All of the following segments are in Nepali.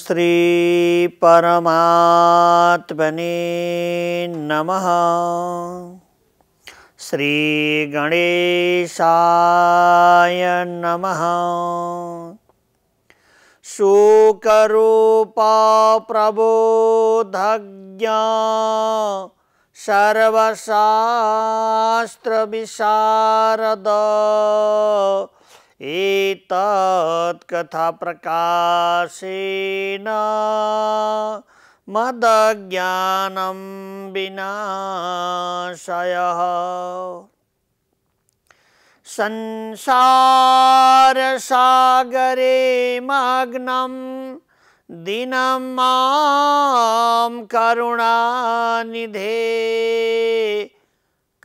श्री परमात्मने नमः श्रीगणेशाय नमः शोकरूपा प्रबोधज्ञा सर्वशास्त्रविशारद कथा एतत्कथाप्रकाशेन मदज्ञानं विनाशयः संसारसागरे मग्नं दिनं मां करुणानिधे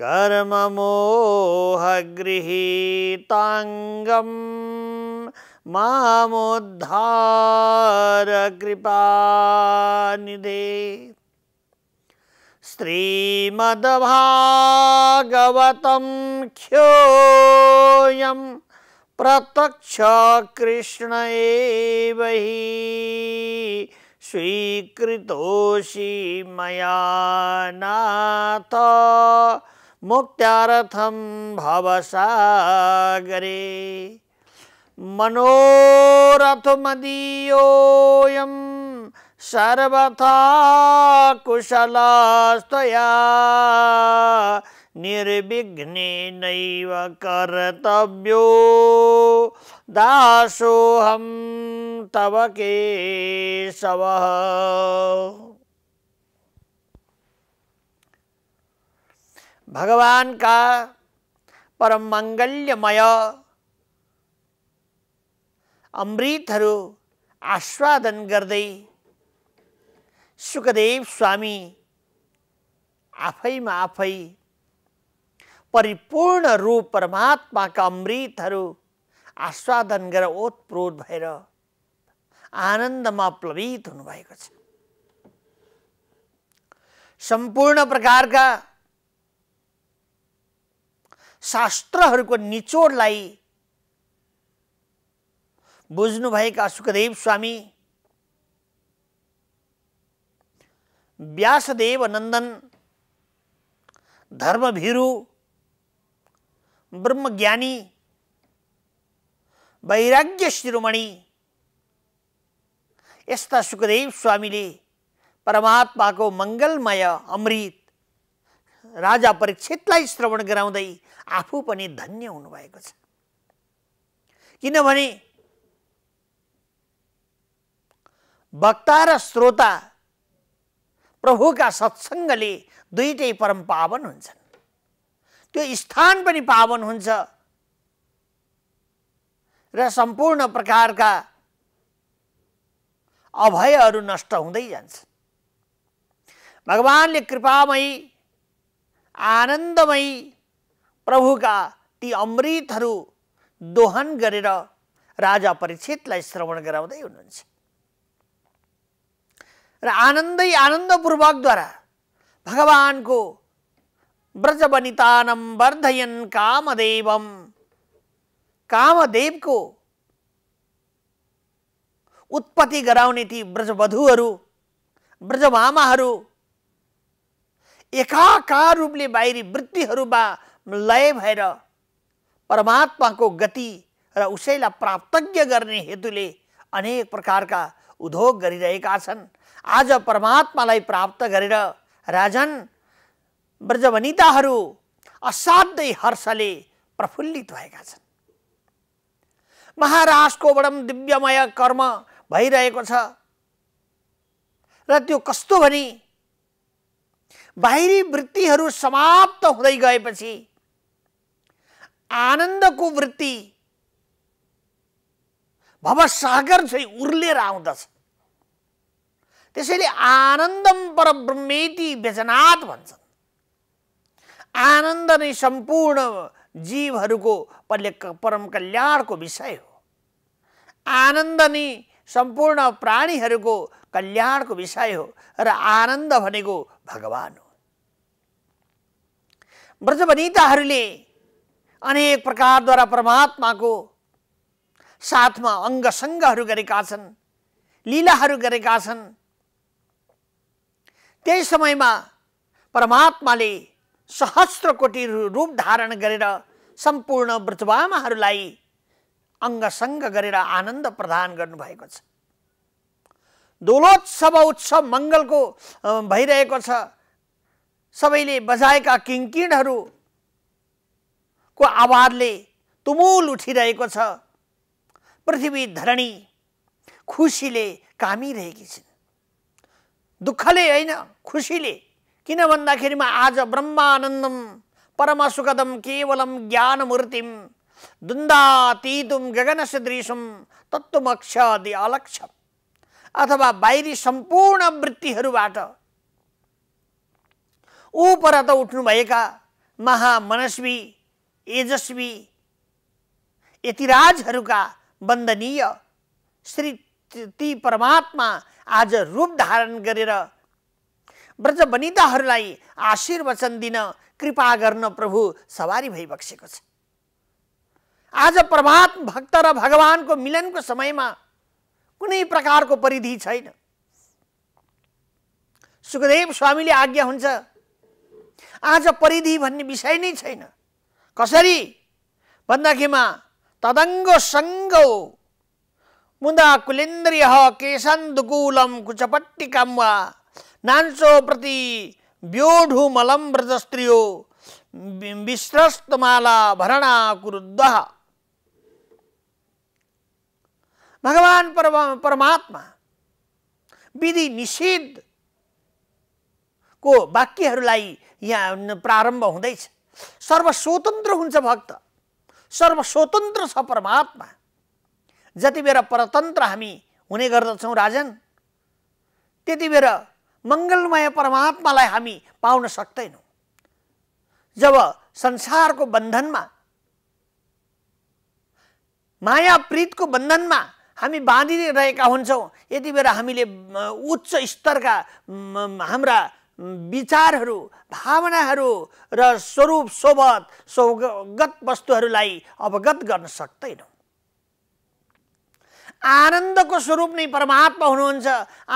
कर्ममोहगृहीताङ्गं मामुद्धारकृपानिधे श्रीमद्भागवतं ख्योऽयं प्रत्यक्ष कृष्ण एव हि स्वीकृतोऽसि मया नाथ मुक्त्यार्थम भवसागरे मनोरथमदीयोऽयं सर्वथा निर्विघ्ने नैव कर्तव्यो दासोहम तव केशवः भगवान का परम मङ्गल्यमय अमृतहरू आस्वादन गर्दै सुखदेव स्वामी आफैमा आफै परिपूर्ण रूप परमात्माका अमृतहरू आस्वादन गरेर ओतप्रोत भएर आनन्दमा प्लवित हुनुभएको छ सम्पूर्ण प्रकारका शास्त्र को निचोड़ बुझ्भ सुखदेव स्वामी व्यासदेव धर्म भीरु ब्रह्मज्ञानी वैराग्य शिरोमणि यहां सुखदेव स्वामी परमात्मा को मंगलमय अमृत राजा परीक्षितलाई श्रवण गराउँदै आफू पनि धन्य हुनुभएको छ किनभने वक्ता र श्रोता प्रभुका सत्सङ्गले दुइटै परम पावन हुन्छन् त्यो स्थान पनि पावन हुन्छ र सम्पूर्ण प्रकारका अभयहरू नष्ट हुँदै जान्छ भगवान्ले कृपामयी आनन्दमय प्रभुका ती अमृतहरू दोहन गरेर राजा परीक्षितलाई श्रवण गराउँदै हुनुहुन्छ र आनन्दै आनन्दपूर्वकद्वारा भगवानको व्रजवनितानम वर्धयन कामदेवम कामदेवको उत्पत्ति गराउने ती व्रजवधूहरू ब्रजमामाहरू एकाकार रूपले बाहिरी वृत्तिहरूमा लय भएर परमात्माको गति र उसैलाई प्राप्तज्ञ गर्ने हेतुले अनेक प्रकारका उद्योग गरिरहेका छन् आज परमात्मालाई प्राप्त गरेर राजन ब्रजवनिताहरू असाध्यै हर्षले प्रफुल्लित भएका छन् महाराजको बडम दिव्यमय कर्म भइरहेको छ र त्यो कस्तो भनी बाहिरी वृत्तिहरू समाप्त हुँदै गएपछि आनन्दको वृत्ति भवसागर चाहिँ उर्लेर आउँदछ त्यसैले आनन्दम परब्रह्मेति व्यजनाथ भन्छन् आनन्द नै सम्पूर्ण जीवहरूको परम कल्याणको विषय हो आनन्द नै सम्पूर्ण प्राणीहरूको कल्याणको विषय हो र आनन्द भनेको भगवान हो व्रजवनिताहरूले अनेक प्रकारद्वारा परमात्माको साथमा अङ्गसङ्गहरू गरेका छन् लीलाहरू गरेका छन् त्यही समयमा परमात्माले सहस्र कोटि रूप धारण गरेर सम्पूर्ण व्रतवामाहरूलाई अङ्गसङ्ग गरेर आनन्द प्रदान गर्नुभएको छ दोलोत्सव उत्सव भैर सबले छ सबैले को आवाज आवाजले तुमूल उठी छ पृथ्वी धरणी खुशी कामिरहेकी छिन् दुखले होइन खुसीले किन भन्दाखेरिमा आज परम सुखदम केवलम ज्ञानमूर्तिम दुन्दातीतुम गगनसदृशम तत्त्वमक्ष दि अलक्षम अथवा बाहिरी सम्पूर्ण वृत्तिहरूबाट उपर त उठ्नुभएका महामनस्वी एजस्वी यतिराजहरूका वन्दनीय श्री ती परमात्मा आज रूप धारण गरेर व्रज वनिताहरूलाई आशीर्वचन दिन कृपा गर्न प्रभु सवारी भइबक्सेको छ आज परमात्मा भक्त र भगवानको मिलनको समयमा कुनै प्रकारको परिधि छैन सुखदेव स्वामीले आज्ञा हुन्छ आज परिधि भन्ने विषय नै छैन कसरी भन्दाखेरिमा तदङ्ग सङ्गौ मुदा कुलेन्द्रिय केशन्दुकुलम कुचपट्टिकम वा नान्सो प्रति मलम व्रजस्त्रियो विश्रस्तमाला भरणा भगवान परमात्मा विधि निषेध को वाक्यहरूलाई यहाँ प्रारम्भ हुँदैछ सर्वस्वतन्त्र हुन्छ भक्त सर्वस्वतन्त्र छ परमात्मा जति बेर परतन्त्र हामी हुने गर्दछौँ राजन त्यति बेर मङ्गलमय परमात्मालाई हामी पाउन सक्दैनौँ जब संसारको बन्धनमा माया प्रीतको बन्धनमा हामी बाँधिरहेका हुन्छौँ यति बेला हामीले उच्च स्तरका हाम्रा विचारहरू भावनाहरू र स्वरूप सोबत स्वगत वस्तुहरूलाई अवगत गर्न सक्दैनौँ आनन्दको स्वरूप नै परमात्मा हुनुहुन्छ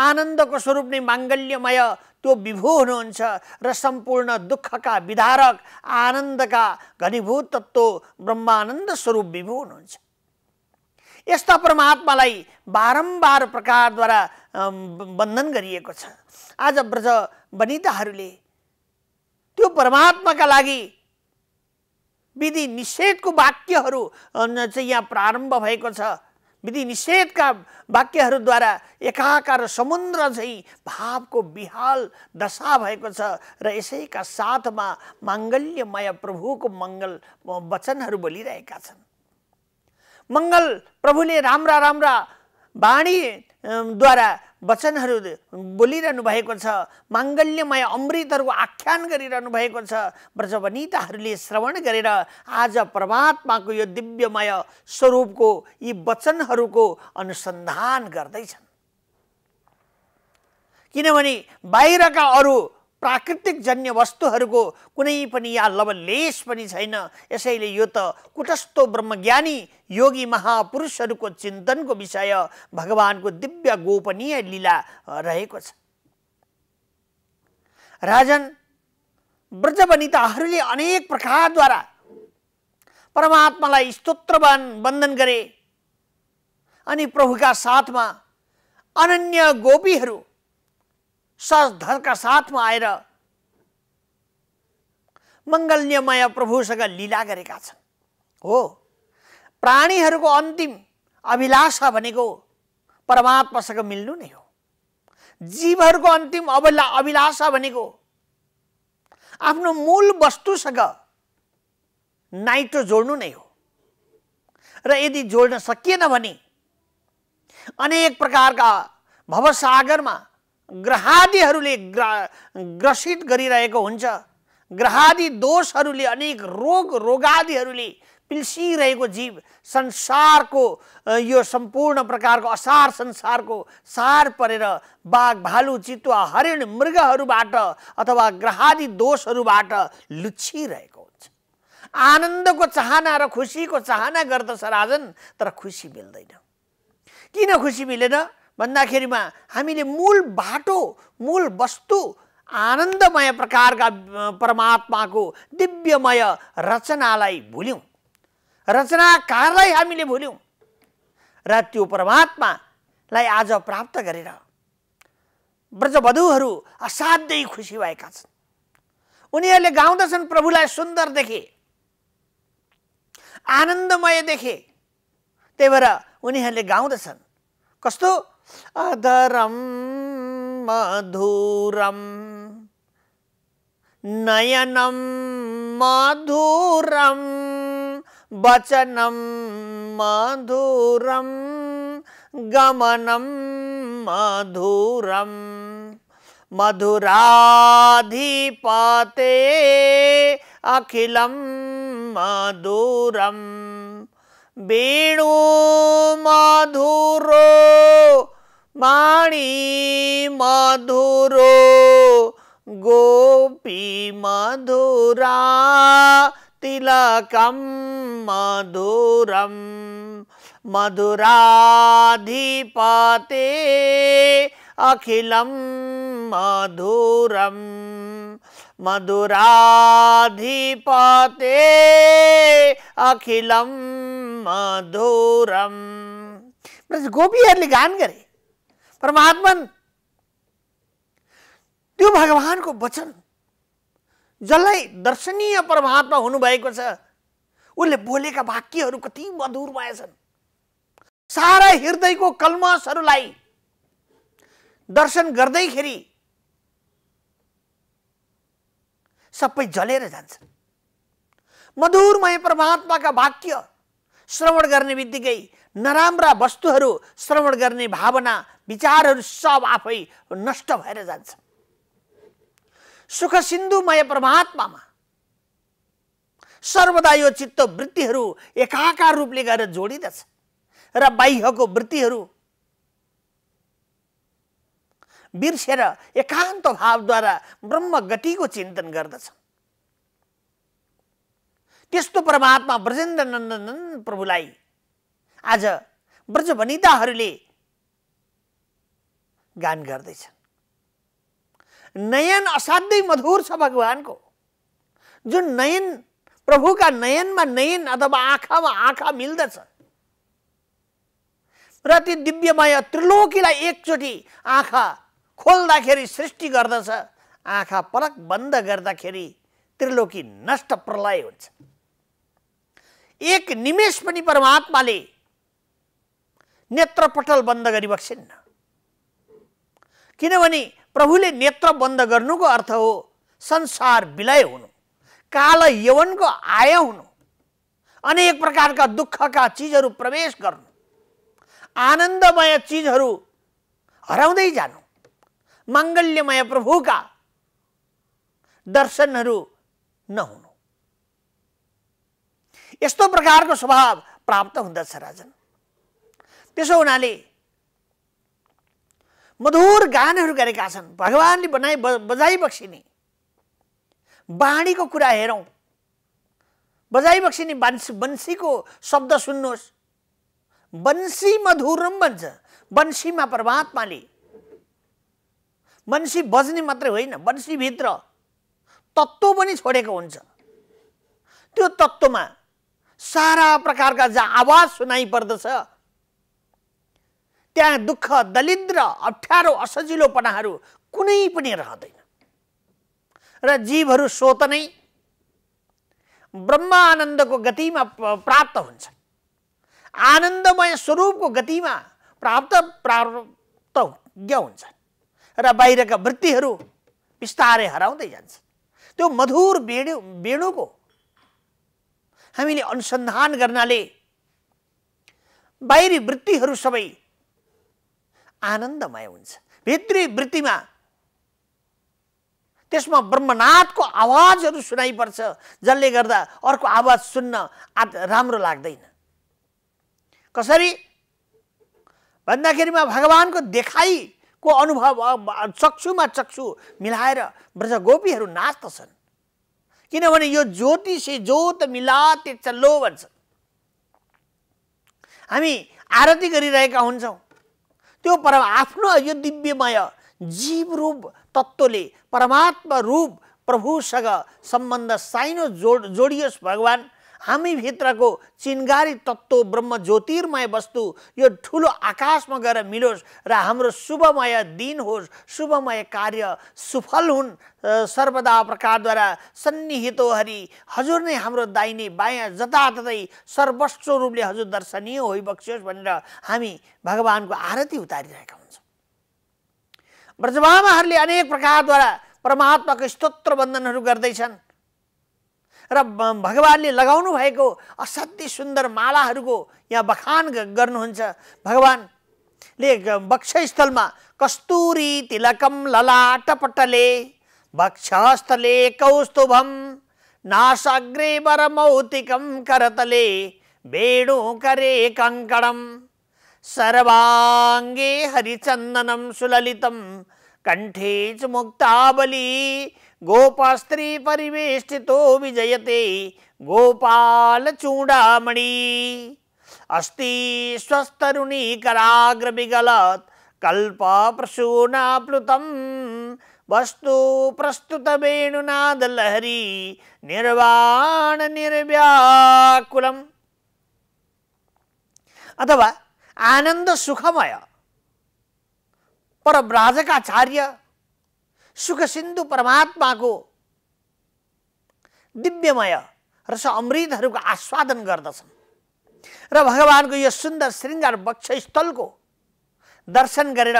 आनन्दको स्वरूप नै माङ्गल्यमय त्यो विभू हुनुहुन्छ र सम्पूर्ण दुःखका विधारक आनन्दका घनीभूत तत्त्व ब्रह्मानन्द स्वरूप विभू हुनुहुन्छ यस्ता परमात्मालाई बारम्बार प्रकारद्वारा बन्धन गरिएको छ आज ब्रज वनिताहरूले त्यो परमात्माका लागि विधि निषेधको वाक्यहरू चाहिँ यहाँ प्रारम्भ भएको छ विधि निषेधका वाक्यहरूद्वारा एकाकार समुद्र चाहिँ भावको बिहाल दशा भएको छ र यसैका साथमा माङ्गल्यमय प्रभुको मङ्गल वचनहरू बोलिरहेका छन् मङ्गल प्रभुले राम्रा राम्रा वाणीद्वारा वचनहरू बोलिरहनु भएको छ माङ्गल्यमय अमृतहरूको आख्यान गरिरहनु भएको छ व्रजवनिताहरूले श्रवण गरेर आज परमात्माको यो दिव्यमय स्वरूपको यी वचनहरूको अनुसन्धान गर्दैछन् किनभने बाहिरका अरू प्राकृतिक जन्य वस्तुहरूको कुनै पनि या लवलेस पनि छैन यसैले यो त कुटस्थो ब्रह्मज्ञानी योगी महापुरुषहरूको चिन्तनको विषय भगवानको दिव्य गोपनीय लीला रहेको छ राजन व्रजवनिताहरूले अनेक प्रकारद्वारा परमात्मालाई स्तोत्रवान वन्दन गरे अनि प्रभुका साथमा अनन्य गोपीहरू सधनका साथमा आएर मङ्गल्यमय प्रभुसँग लीला गरेका छन् हो प्राणीहरूको अन्तिम अभिलाषा भनेको परमात्मासँग मिल्नु नै हो जीवहरूको अन्तिम अभिला अभिलाषा भनेको आफ्नो मूल वस्तुसँग नाइटो जोड्नु नै हो र यदि जोड्न सकिएन भने अनेक प्रकारका भवसागरमा ग्रहादिहरूले ग्र ग्रसित गरिरहेको हुन्छ ग्रहादि दोषहरूले अनेक रोग रोगादिहरूले पिल्सिरहेको जीव संसारको यो सम्पूर्ण प्रकारको असार संसारको सार परेर बाघ भालु चितुवा हरिण मृगहरूबाट अथवा ग्रहादि दोषहरूबाट लुच्छिरहेको हुन्छ आनन्दको चाहना र खुसीको चाहना गर्दछ राजन तर खुसी मिल्दैन किन खुसी मिलेन भन्दाखेरिमा हामीले मूल बाटो मूल वस्तु आनन्दमय प्रकारका परमात्माको दिव्यमय रचनालाई भुल्यौँ रचनाकारलाई हामीले भुल्यौँ र त्यो परमात्मालाई आज प्राप्त गरेर व्रजवधुहरू असाध्यै खुसी भएका छन् उनीहरूले गाउँदछन् प्रभुलाई सुन्दर देखे आनन्दमय देखे त्यही भएर उनीहरूले गाउँदछन् कस्तो अधरम मधुरम नयनम मधुरम वचनम मधुरम गमनम मधुरम मधुराधिपते अखिलम मधुरम वेणु मधुरो वाणी मधुरो गोपी मधुरा तिलक मधुरम मधुराधिपते अखिल मधुरम मधुराधिपते अखिल मधुरम बस गोपी गान करे परमात्मन त्यो भगवान्को वचन जसलाई दर्शनीय परमात्मा हुनुभएको छ उसले बोलेका वाक्यहरू कति मधुर भएछन् सारा हृदयको कलमसहरूलाई दर्शन गर्दैखेरि सबै जलेर जान्छ मधुरमय परमात्माका वाक्य श्रवण गर्ने बित्तिकै नराम्रा वस्तुहरू श्रवण गर्ने भावना विचारहरू सब आफै नष्ट भएर जान्छ सुख सिन्धुमय परमात्मामा सर्वदा यो चित्त वृत्तिहरू एकाकार रूपले गएर जोडिँदछ र बाह्यको वृत्तिहरू बिर्सेर एकान्त भावद्वारा ब्रह्म गतिको चिन्तन गर्दछन् त्यस्तो परमात्मा ब्रजेन्द्र नन्दन प्रभुलाई आज ब्रज गान गर्दैछन् नयन असाध्यै मधुर छ भगवानको जुन नयन प्रभुका नयनमा नयन अथवा आँखामा आँखा मिल्दछ र त्यो दिव्यमय त्रिलोकीलाई एकचोटि आँखा खोल्दाखेरि सृष्टि गर्दछ आँखा पलक बन्द गर्दाखेरि त्रिलोकी नष्ट प्रलय हुन्छ एक निमेष पनि परमात्माले नेत्रपटल बन्द गरिबक्सिन्न किनभने प्रभुले नेत्र बन्द गर्नुको अर्थ हो संसार विलय हुनु काल यवनको आय हुनु अनेक प्रकारका दुःखका चिजहरू प्रवेश गर्नु आनन्दमय चिजहरू हराउँदै जानु माङ्गल्यमय प्रभुका दर्शनहरू नहुनु यस्तो प्रकारको स्वभाव प्राप्त हुँदछ राजन त्यसो हुनाले मधुर गानहरू गरेका छन् भगवान्ले बनाइ बजाइ बक्सिने बाणीको कुरा हेरौँ बजाइ बक्सिने बन्सी बन्सीको शब्द सुन्नुहोस् बन्सी मधुरम भन्छ बन्सीमा परमात्माले बन्सी बज्ने मात्रै होइन बन्सीभित्र तत्त्व पनि छोडेको हुन्छ त्यो तत्त्वमा सारा प्रकारका जहाँ आवाज सुनाइ पर्दछ त्यहाँ दुःख दलिद्र अप्ठ्यारो असजिलोपनाहरू कुनै पनि रहँदैन र जीवहरू स्वत नै ब्रह्मानन्दको गतिमा प्राप्त हुन्छ आनन्दमय स्वरूपको गतिमा प्राप्त प्राप्त हुन्छ र बाहिरका वृत्तिहरू बिस्तारै हराउँदै जान्छ त्यो मधुर बेणु बेणुको हामीले अनुसन्धान गर्नाले बाहिरी वृत्तिहरू सबै आनन्दमय हुन्छ भित्री वृत्तिमा त्यसमा ब्रह्मनाथको आवाजहरू सुनाइपर्छ जसले गर्दा अर्को आवाज सुन्न राम्रो लाग्दैन कसरी भन्दाखेरिमा भगवान्को देखाइको अनुभव चक्षुमा चक्षु मिलाएर ब्रजगोपीहरू नाच्दछन् किनभने यो ज्योतिषे ज्योत मिलाते चल्लो भन्छ हामी आरती गरिरहेका हुन्छौँ त्यो पर आफ्नो यो दिव्यमय जीव रूप तत्त्वले परमात्मा रूप प्रभुसँग सम्बन्ध साइनो जोड जोडियोस् भगवान् हामीभित्रको चिन्गारी तत्त्व ब्रह्म ज्योतिर्मय वस्तु यो ठुलो आकाशमा गएर मिलोस् र हाम्रो शुभमय दिन होस् शुभमय कार्य सुफल हुन् सर्वदा प्रकारद्वारा सन्निहितो हरि हजुर नै हाम्रो दाहिने बायाँ जताततै सर्वस्व रूपले हजुर दर्शनीय होइ भनेर हामी भगवान्को आरती उतारिरहेका हुन्छौँ ब्रजबामाहरूले अनेक प्रकारद्वारा परमात्माको स्तोत्र वन्दनहरू गर्दैछन् र लगन भाई भएको सुंदर माला को यहाँ बखान भगवान ले बक्षस्थल में कस्तूरी तिलकम ललाटपटले बक्षस्थले कौस्तुभम बर मौतिकम करतले वेणुकरे करे सर्वाङ्गे सर्वांगे हरिचंदनम कण्ठे च मुक्ताबली गोपास्त्री परिवेष्टितो विजयते गोपालचूडामणि अस्ति स्वस्तरुणी प्रसूना प्लुत वस्तु प्रस्तुतवेणुनादलहरी निर्वाणनिर्व्याकुलम् अथवा आनंद सुखमय पर ब्राजकाचार्य सुख सिन्धु परमात्माको दिव्यमय रस अमृतहरूको आस्वादन गर्दछन् र भगवानको यो सुन्दर शृङ्गार वक्षस्थलको दर्शन गरेर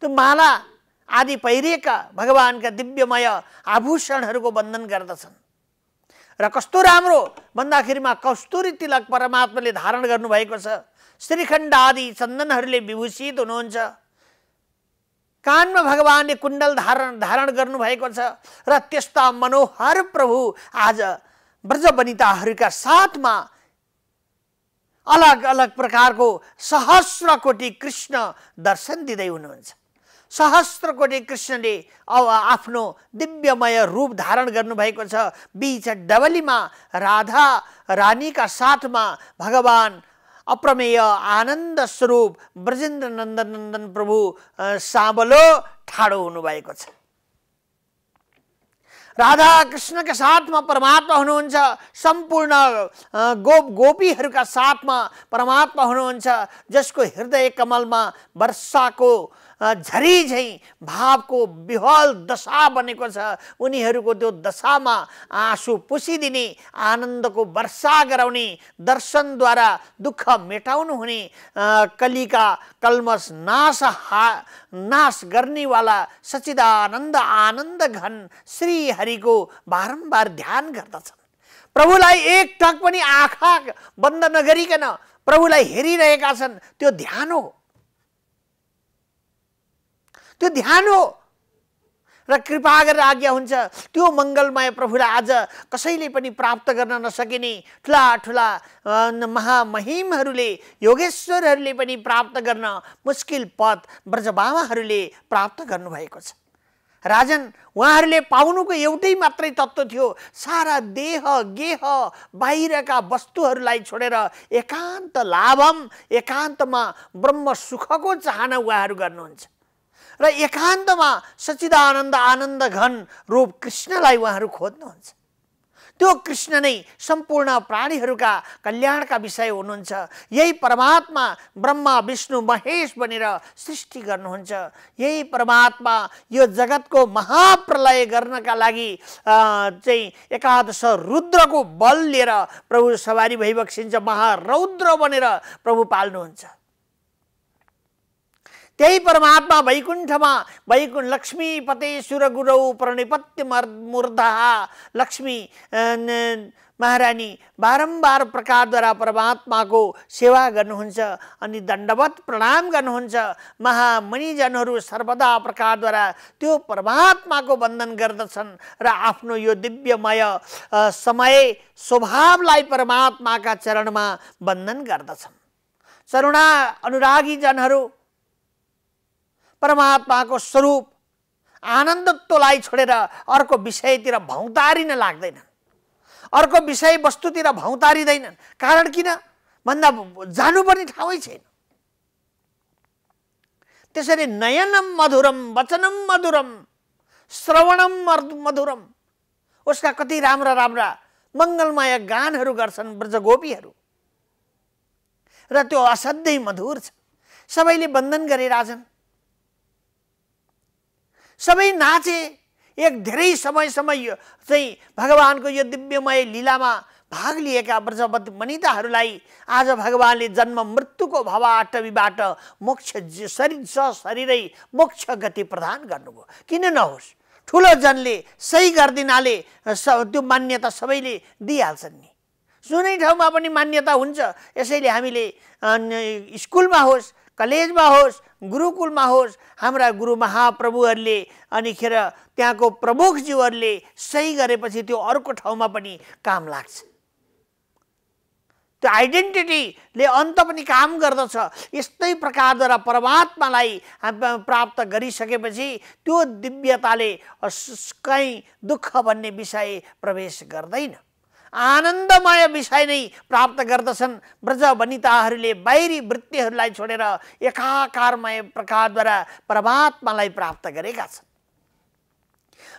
त्यो माला आदि पहिरिएका भगवानका दिव्यमय आभूषणहरूको वन्दन गर्दछन् र कस्तो राम्रो भन्दाखेरिमा कस्तुरी तिलक परमात्माले धारण गर्नुभएको छ श्रीखण्ड आदि चन्दनहरूले विभूषित हुनुहुन्छ कानमा भगवान्ले कुण्डल धारण धारण गर्नुभएको छ र त्यस्ता मनोहर प्रभु आज ब्रजवनिताहरूका साथमा अलग अलग प्रकारको सहस्र कोटी कृष्ण दर्शन दिँदै हुनुहुन्छ सहस्र कोटी कृष्णले अब आफ्नो दिव्यमय रूप धारण गर्नुभएको छ बिच डबलीमा राधा रानीका साथमा भगवान् अप्रमेय आनन्द स्वरूप ब्रजेन्द्र नन्दन नन्दन प्रभु साबलो ठाडो हुनुभएको छ राधा कृष्णका साथमा परमात्मा हुनुहुन्छ सम्पूर्ण गोप गोपीहरूका साथमा परमात्मा हुनुहुन्छ जसको हृदय कमलमा वर्षाको झरी झैँ भावको विहल दशा बनेको छ उनीहरूको त्यो दशामा आँसु पुसिदिने आनन्दको वर्षा गराउने दर्शनद्वारा दुःख मेटाउनु हुने कलिका कलमस नाश हा नाश गर्नेवाला सचिदानन्द आनन्द घन श्रीहरिको बारम्बार ध्यान गर्दछन् प्रभुलाई एक टक पनि आँखा बन्द नगरिकन प्रभुलाई हेरिरहेका छन् त्यो ध्यान हो त्यो ध्यान हो र कृपा गरेर आज्ञा हुन्छ त्यो मङ्गलमय प्रभुलाई आज कसैले पनि प्राप्त गर्न नसकिने ठुला ठुला महामहिमहरूले योगेश्वरहरूले पनि प्राप्त गर्न मुस्किल पद ब्रजबामाहरूले प्राप्त गर्नुभएको छ राजन उहाँहरूले पाउनुको एउटै मात्रै तत्त्व थियो सारा देह गेह बाहिरका वस्तुहरूलाई छोडेर एकान्त लाभम एकान्तमा ब्रह्म सुखको चाहना उहाँहरू गर्नुहुन्छ र एकान्तमा सचिदानन्द आनन्द घन रूप कृष्णलाई उहाँहरू खोज्नुहुन्छ त्यो कृष्ण नै सम्पूर्ण प्राणीहरूका कल्याणका विषय हुनुहुन्छ यही परमात्मा ब्रह्मा विष्णु महेश बनेर सृष्टि गर्नुहुन्छ यही परमात्मा यो जगतको महाप्रलय गर्नका लागि चाहिँ एकादश रुद्रको बल लिएर प्रभु सवारी भइबक्सिन्छ महारौद्र बनेर प्रभु पाल्नुहुन्छ त्यही परमात्मा वैकुण्ठमा वैकुण्ठ लक्ष्मीपते सुरगुरौ प्रणिपत्य मूर्धा लक्ष्मी महारानी बारम्बार प्रकारद्वारा परमात्माको सेवा गर्नुहुन्छ अनि दण्डवत प्रणाम गर्नुहुन्छ महामणिजनहरू सर्वदा प्रकारद्वारा त्यो परमात्माको वन्दन गर्दछन् र आफ्नो यो दिव्यमय समय स्वभावलाई परमात्माका चरणमा वन्दन गर्दछन् चरुणा अनुरागीजनहरू परमात्माको स्वरूप आनन्दत्वलाई छोडेर अर्को विषयतिर भौतारिन लाग्दैन अर्को विषयवस्तुतिर भौँतारिँदैनन् कारण किन भन्दा जानुपर्ने ठाउँै छैन त्यसरी नयनम मधुरम वचनम मधुरम श्रवणम मधुरम उसका कति राम्रा राम्रा मङ्गलमय गानहरू गर्छन् ब्रजगोपीहरू र त्यो असाध्यै मधुर छ सबैले बन्धन गरिरहेछन् सबै नाचे एक धेरै समयसम्म यो चाहिँ भगवान्को यो दिव्यमय लीलामा भाग लिएका व्रजवत मनिताहरूलाई आज भगवान्ले जन्म मृत्युको भवाटवीबाट मोक्ष शरीर शरीरै मोक्ष गति प्रदान गर्नुभयो किन नहोस् ठुलो जनले सही गरिदिनाले स त्यो मान्यता सबैले दिइहाल्छन् नि जुनै ठाउँमा पनि मान्यता हुन्छ यसैले हामीले स्कुलमा होस् कलेजमा होस् गुरुकुलमा होस् हाम्रा गुरु महाप्रभुहरूले अनिखेर त्यहाँको प्रमुखज्यूहरूले सही गरेपछि त्यो अर्को ठाउँमा पनि काम लाग्छ त्यो आइडेन्टिटीले अन्त पनि काम गर्दछ यस्तै प्रकारद्वारा परमात्मालाई प्राप्त गरिसकेपछि त्यो दिव्यताले कहीँ दुःख भन्ने विषय प्रवेश गर्दैन आनन्दमय विषय नै प्राप्त गर्दछन् ब्रज वनिताहरूले बाहिरी वृत्तिहरूलाई छोडेर एकाकारमय प्रकारद्वारा परमात्मालाई प्राप्त गरेका छन्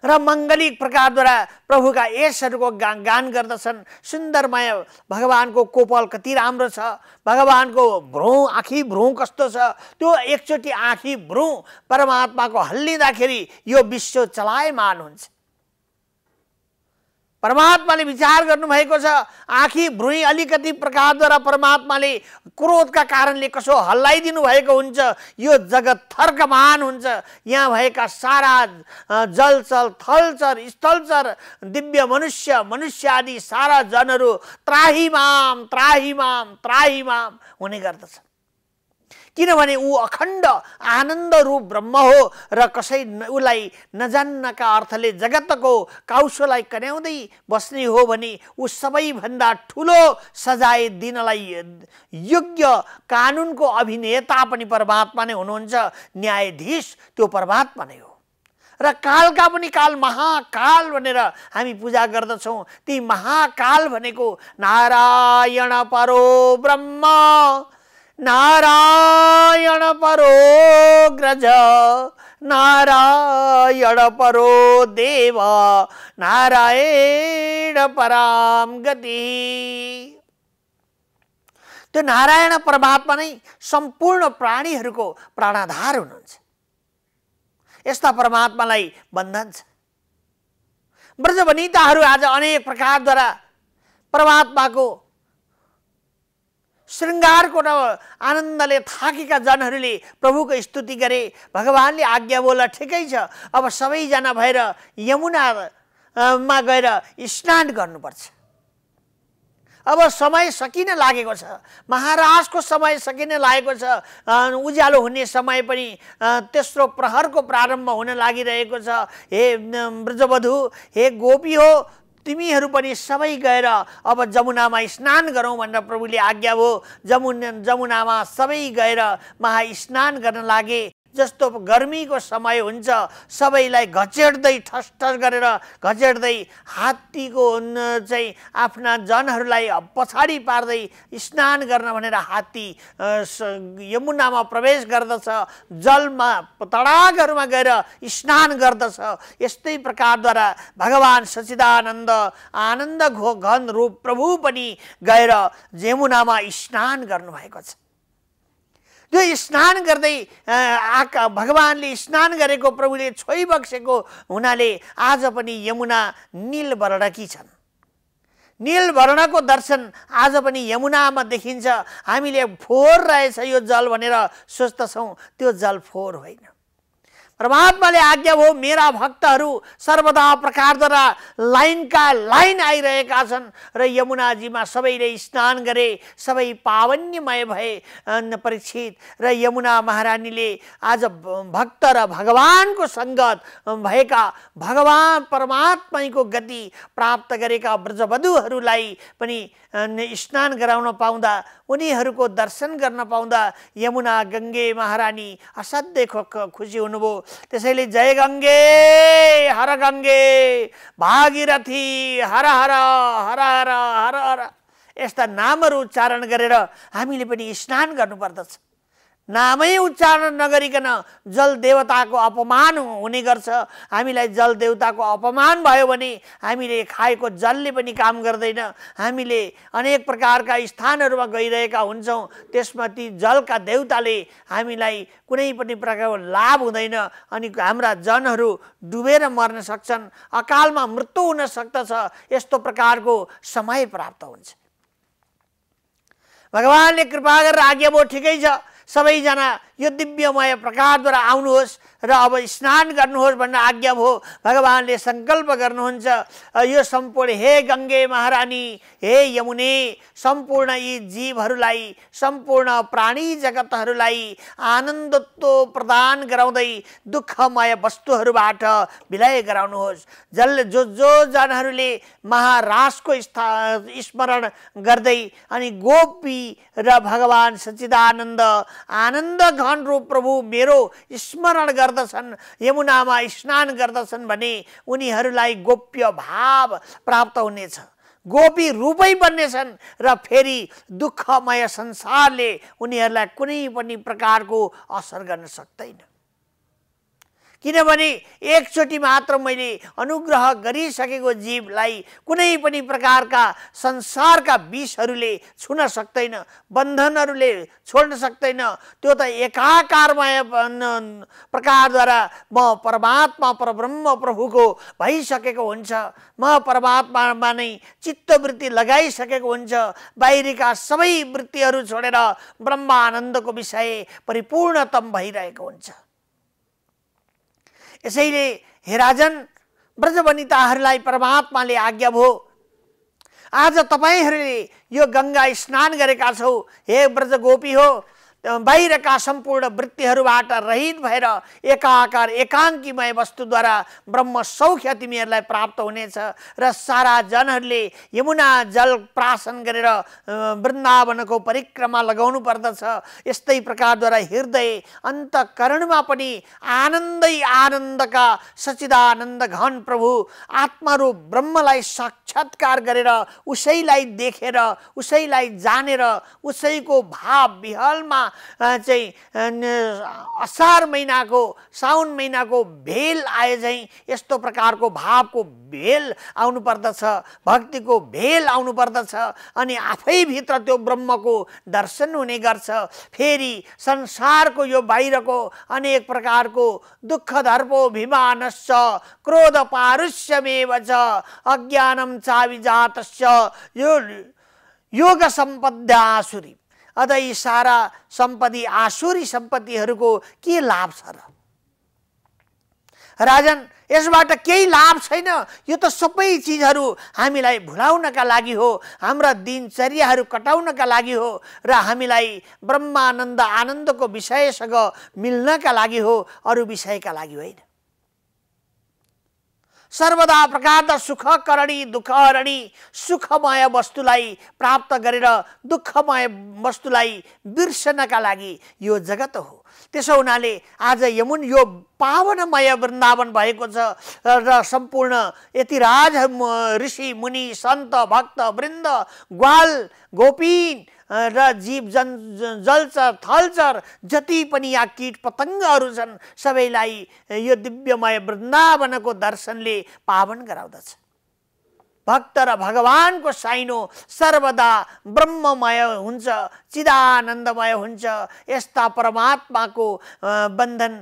र मङ्गलिक प्रकारद्वारा प्रभुका यसहरूको गा गान गर्दछन् सुन्दरमय भगवानको कोपल कति राम्रो छ भगवानको भ्रुँ आँखी भ्रुँ कस्तो छ त्यो एकचोटि आँखी भ्रुँ परमात्माको हल्लिँदाखेरि यो विश्व चलायमान हुन्छ परमात्माले विचार गर्नुभएको छ आँखी भ्रुइँ अलिकति प्रकारद्वारा परमात्माले क्रोधका कारणले कसो हल्लाइदिनु भएको हुन्छ यो जगत थर्कमान हुन्छ यहाँ भएका सारा जलचल थलचर स्थलचर दिव्य मनुष्य मनुष्य आदि सारा जनहरू त्राहीमाम त्राहीमाम त्राहीमाम हुने गर्दछ किनभने ऊ अखण्ड आनन्द रूप ब्रह्म हो र कसै उसलाई नजान्नका अर्थले जगतको काउसोलाई कन्याउँदै बस्ने हो भने ऊ सबैभन्दा ठुलो सजाय दिनलाई योग्य कानुनको अभिनेता पनि परमात्मा नै हुनुहुन्छ न्यायाधीश त्यो परमात्मा नै हो र कालका पनि काल महाकाल भनेर हामी पूजा गर्दछौँ ती महाकाल भनेको नारायण परो ब्रह्म नारायण परो ग्रज नारायण परो देव नारायण पराम गति त्यो नारायण परमात्मा नै सम्पूर्ण प्राणीहरूको प्राणाधार हुनुहुन्छ यस्ता परमात्मालाई बन्धन छ ब्रजवनिताहरू आज अनेक प्रकारद्वारा परमात्माको शृङ्गारको र आनन्दले थाकेका जनहरूले प्रभुको स्तुति गरे भगवान्ले आज्ञा बोला ठिकै छ अब सबैजना भएर यमुनामा गएर स्नान गर्नुपर्छ अब समय सकिन लागेको छ महाराजको समय सकिन लागेको छ उज्यालो हुने समय पनि तेस्रो प्रहरको प्रारम्भ हुन लागिरहेको छ हे ब्रजवधु हे गोपी हो तिमीहरू पनि सबै गएर अब जमुनामा स्नान गरौँ भनेर प्रभुले आज्ञा भयो जमुन जमुनामा सबै गएर महा गर्न लागे जस्तो गर्मीको समय हुन्छ सबैलाई घचेट्दै ठसठस गरेर घचेट्दै हात्तीको चाहिँ आफ्ना जनहरूलाई पछाडि पार्दै स्नान गर्न भनेर हात्ती यमुनामा प्रवेश गर्दछ जलमा तडागहरूमा गएर स्नान गर्दछ यस्तै प्रकारद्वारा भगवान् सचिदानन्द आनन्द घो घन रूप प्रभु पनि गएर यमुनामा स्नान गर्नुभएको छ त्यो स्नान गर्दै आका भगवान्ले स्नान गरेको प्रभुले छोइ बक्सेको हुनाले आज पनि यमुना वर्णकी छन् निलवर्णको दर्शन आज पनि यमुनामा देखिन्छ हामीले फोहोर रहेछ यो जल भनेर सोच्दछौँ त्यो जल फोहोर होइन परमात्माले आज्ञा हो मेरा भक्तहरू सर्वदा प्रकारद्वारा लाइनका लाइन आइरहेका छन् र यमुनाजीमा सबैले स्नान गरे सबै पावन्यमय भए परीक्षित र यमुना महारानीले आज भक्त र भगवानको सङ्गत भएका भगवान् परमात्माको गति प्राप्त गरेका व्रजवधुहरूलाई पनि स्नान गराउन पाउँदा उनीहरूको दर्शन गर्न पाउँदा यमुना गङ्गे महारानी असाध्यै खुसी हुनुभयो त्यसैले जय गङ्गे हर गङ्गे भागीरथी हर हर हर हर हर हर यस्ता नामहरू उच्चारण गरेर हामीले पनि स्नान गर्नुपर्दछ नामै उच्चारण नगरिकन जल देवताको अपमान हुने गर्छ हामीलाई जल देवताको अपमान भयो भने हामीले खाएको जलले पनि काम गर्दैन हामीले अनेक प्रकारका स्थानहरूमा गइरहेका हुन्छौँ त्यसमा ती जलका देवताले हामीलाई कुनै पनि प्रकारको लाभ हुँदैन अनि हाम्रा जनहरू डुबेर मर्न सक्छन् अकालमा मृत्यु हुन सक्दछ यस्तो प्रकारको समय प्राप्त हुन्छ भगवान्ले कृपा गरेर आज्ञा भयो ठिकै छ सबैजना यो दिव्यमय प्रकारद्वारा आउनुहोस् र अब स्नान गर्नुहोस् भन्ने आज्ञा भयो भगवान्ले सङ्कल्प गर्नुहुन्छ यो सम्पूर्ण हे गङ्गे महारानी हे यमुने सम्पूर्ण यी जीवहरूलाई सम्पूर्ण प्राणी जगतहरूलाई आनन्दत्व प्रदान गराउँदै दुःखमय वस्तुहरूबाट विलय गराउनुहोस् जसले जो जो जनहरूले महारासको स्था स्मरण गर्दै अनि गोपी र भगवान् सच्चिदानन्द आनन्द घन रूप प्रभु मेरो स्मरण गर्दछन् यमुनामा स्नान गर्दछन् भने उनीहरूलाई गोप्य भाव प्राप्त हुनेछ गोपी रूपै बन्नेछन् र फेरि दुःखमय संसारले उनीहरूलाई कुनै पनि प्रकारको असर गर्न सक्दैन किनभने एकचोटि मात्र मैले अनुग्रह गरिसकेको जीवलाई कुनै पनि प्रकारका संसारका विषहरूले छुन सक्दैन बन्धनहरूले छोड्न सक्दैन त्यो त एकाकारमय प्रकारद्वारा म परमात्मा परब्रह्म प्रभुको भइसकेको हुन्छ म परमात्मामा नै चित्तवृत्ति लगाइसकेको हुन्छ बाहिरीका सबै वृत्तिहरू छोडेर ब्रह्मानन्दको विषय परिपूर्णतम भइरहेको हुन्छ यसैले राजन व्रजवनिताहरूलाई परमात्माले आज्ञा भयो आज तपाईँहरूले यो गङ्गा स्नान गरेका छौ हे व्रज गोपी हो बाहिरका सम्पूर्ण वृत्तिहरूबाट रहित भएर एकाकार एकाङ्कीमय वस्तुद्वारा ब्रह्म सौख्य तिमीहरूलाई प्राप्त हुनेछ र सारा जनहरूले यमुना जल प्रासन गरेर वृन्दावनको परिक्रमा लगाउनु पर्दछ यस्तै प्रकारद्वारा हृदय अन्तकरणमा पनि आनन्दै आनन्दका सचिदानन्द घन प्रभु आत्मारूप ब्रह्मलाई साक्षात्कार गरेर उसैलाई देखेर उसैलाई जानेर उसैको भाव विहलमा चाहिँ असार महिनाको साउन महिनाको भेल आए चाहिँ यस्तो प्रकारको भावको भेल पर्दछ भक्तिको भेल पर्दछ अनि आफैभित्र त्यो ब्रह्मको दर्शन हुने गर्छ फेरि संसारको यो बाहिरको अनेक प्रकारको दुःख धर्पो भिमानश्च क्रोध पारुष्यमेव छ अज्ञानम चाविजातश्च यो योग सम्पद्यासुरी अधै सारा सम्पत्ति आसुरी सम्पत्तिहरूको के लाभ छ र राजन यसबाट केही लाभ छैन यो त सबै चिजहरू हामीलाई भुलाउनका लागि हो हाम्रा दिनचर्याहरू कटाउनका लागि हो र हामीलाई ब्रह्मानन्द आनन्दको विषयसँग मिल्नका लागि हो अरू विषयका लागि होइन सर्वदा प्रकारका सुखकरणी दुःखहरणी सुखमय वस्तुलाई प्राप्त गरेर दुःखमय वस्तुलाई बिर्सनका लागि यो जगत हो त्यसो हुनाले आज यमुन यो पावनमय वृन्दावन भएको छ र सम्पूर्ण यति राज ऋषि मुनि सन्त भक्त वृन्द ग्वाल गोपिन र जीव जन जलचर थलचर जति पनि या किट पतङ्गहरू छन् सबैलाई यो दिव्यमय वृन्दावनको दर्शनले पावन गराउँदछ भक्त र भगवानको साइनो सर्वदा ब्रह्ममय हुन्छ चिदानन्दमय हुन्छ यस्ता परमात्माको बन्धन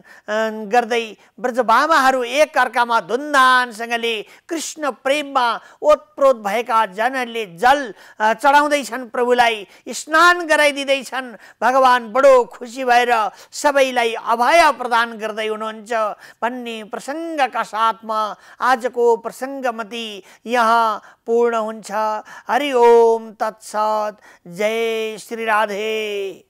गर्दै ब्रजबामाहरू एकअर्कामा धुन्धानसँगले कृष्ण प्रेममा ओतप्रोत भएका जनहरूले जल चढाउँदैछन् प्रभुलाई स्नान गराइदिँदैछन् भगवान् बडो खुसी भएर सबैलाई अभय प्रदान गर्दै हुनुहुन्छ भन्ने प्रसङ्गका साथमा आजको प्रसङ्गमती यहाँ पूर्ण हुन्छ हरि ओम तत्सत जय श्री राधे